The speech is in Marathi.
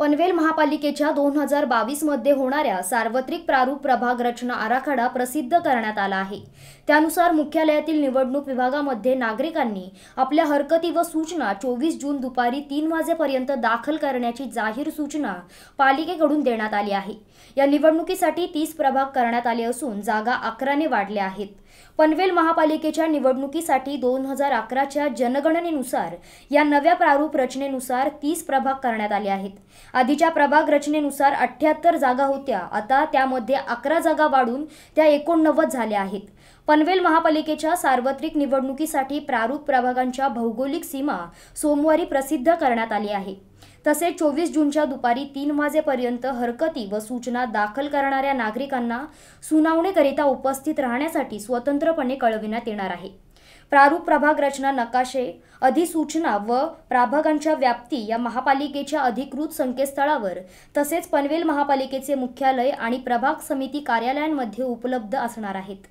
पनवेल महापालिकेच्या दोन हजार बावीसमध्ये होणाऱ्या सार्वत्रिक प्रारूप प्रभाग रचना आराखडा प्रसिद्ध करण्यात आला आहे त्यानुसार मुख्यालयातील निवडणूक विभागामध्ये नागरिकांनी आपल्या हरकती व सूचना चोवीस जून दुपारी तीन वाजेपर्यंत दाखल करण्याची जाहीर सूचना पालिकेकडून देण्यात आली आहे या निवडणुकीसाठी तीस प्रभाग करण्यात आले असून जागा अकराने वाढल्या आहेत पनवेल महापालिकेच्या निवडणुकीसाठी दोन हजार अकराच्या जनगणनेनुसार या नव्या प्रारूप रचनेनुसार तीस प्रभाग करण्यात आले आहेत आधीच्या प्रभाग रचनेनुसार अठ्ठ्याहत्तर जागा होत्या आता त्यामध्ये अकरा जागा वाढून त्या एकोणनव्वद झाल्या आहेत पनवेल महापालिकेच्या सार्वत्रिक निवडणुकीसाठी प्रारूप प्रभागांच्या भौगोलिक सीमा सोमवारी प्रसिद्ध करण्यात आली आहे तसेच चोवीस जूनच्या दुपारी तीन वाजेपर्यंत हरकती व सूचना दाखल करणाऱ्या नागरिकांना सुनावणीकरिता उपस्थित राहण्यासाठी स्वतंत्रपणे कळविण्यात येणार आहे प्रारूप प्रभाग रचना नकाशे अधिसूचना व प्रभागांच्या व्याप्ती या महापालिकेच्या अधिकृत संकेतस्थळावर तसेच पनवेल महापालिकेचे मुख्यालय आणि प्रभाग समिती कार्यालयांमध्ये उपलब्ध असणार आहेत